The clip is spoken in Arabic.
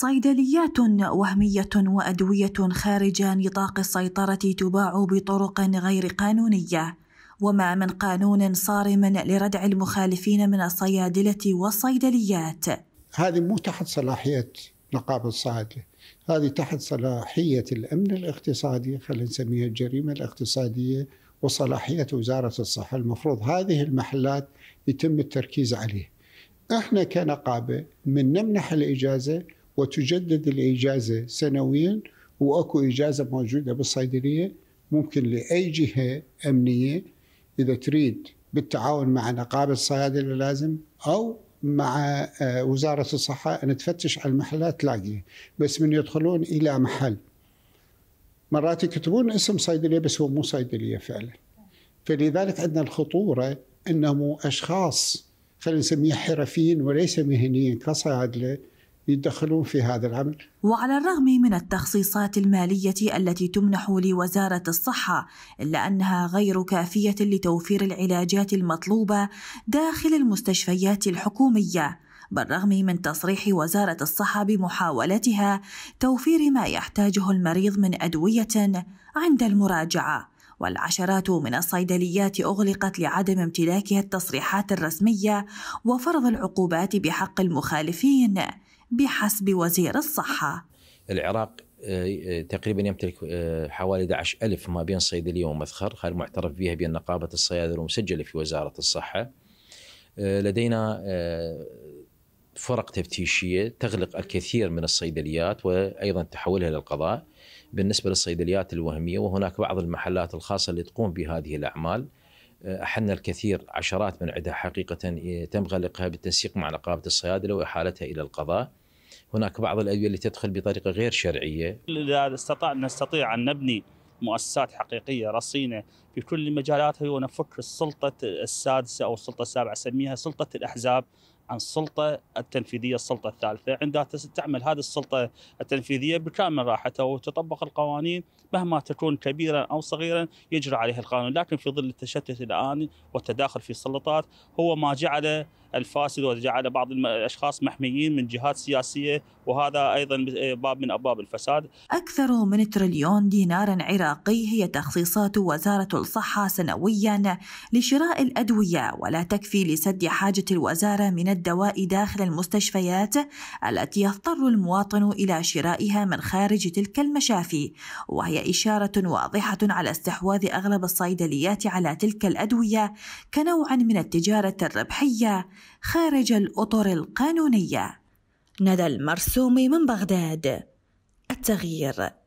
صيدليات وهمية وأدوية خارج نطاق السيطرة تباع بطرق غير قانونية، وما من قانون صارم لردع المخالفين من الصيادلة والصيدليات. هذه مو تحت صلاحية نقابة الصيادلة، هذه تحت صلاحية الأمن الاقتصادي، خلينا نسميها الجريمة الاقتصادية وصلاحية وزارة الصحة، المفروض هذه المحلات يتم التركيز عليها. احنا كنقابه من نمنح الاجازه وتجدد الإجازة سنويا وأكو إجازة موجودة بالصيدلية ممكن لأي جهة أمنية إذا تريد بالتعاون مع نقابة الصيادلة لازم أو مع آه، وزارة الصحة أن تفتش على المحلات تلاقيه بس من يدخلون إلى محل مرات يكتبون اسم صيدلية بس هو مو صيدلية فعلا فلذلك عندنا الخطورة أنه أشخاص خلينا نسميه حرفيين وليس مهنيين كصيادلة يدخلون في هذا العمل وعلى الرغم من التخصيصات المالية التي تمنح لوزارة الصحة إلا أنها غير كافية لتوفير العلاجات المطلوبة داخل المستشفيات الحكومية بالرغم من تصريح وزارة الصحة بمحاولتها توفير ما يحتاجه المريض من أدوية عند المراجعة والعشرات من الصيدليات اغلقت لعدم امتلاكها التصريحات الرسميه وفرض العقوبات بحق المخالفين بحسب وزير الصحة العراق آه، تقريبا يمتلك آه، حوالي 11 ألف ما بين صيدلية ومذخر هذا معترف بها بين نقابة الصيادلة ومسجلة في وزارة الصحة آه، لدينا فرق تفتيشية تغلق الكثير من الصيدليات وأيضا تحولها إلى القضاء بالنسبة للصيدليات الوهمية وهناك بعض المحلات الخاصة اللي تقوم بهذه الأعمال أحنا الكثير عشرات من عدها حقيقة تم غلقها بالتنسيق مع نقابة الصيادلة وإحالتها إلى القضاء هناك بعض الادويه اللي تدخل بطريقه غير شرعيه. اذا استطاع نستطيع ان نبني مؤسسات حقيقيه رصينه في كل مجالاتها ونفك السلطه السادسه او السلطه السابعه اسميها سلطه الاحزاب عن السلطه التنفيذيه السلطه الثالثه عندها تعمل هذه السلطه التنفيذيه بكامل راحتها وتطبق القوانين مهما تكون كبيرا او صغيرا يجرى عليها القانون لكن في ظل التشتت الان والتداخل في السلطات هو ما جعل الفاسد وجعل بعض الاشخاص محميين من جهات سياسيه وهذا ايضا إيه، باب من ابواب الفساد. اكثر من تريليون دينار عراقي هي تخصيصات وزاره الصحه سنويا لشراء الادويه ولا تكفي لسد حاجه الوزاره من الدواء داخل المستشفيات التي يضطر المواطن الى شرائها من خارج تلك المشافي وهي اشاره واضحه على استحواذ اغلب الصيدليات على تلك الادويه كنوع من التجاره الربحيه خارج الأطر القانونية ندى المرسوم من بغداد التغيير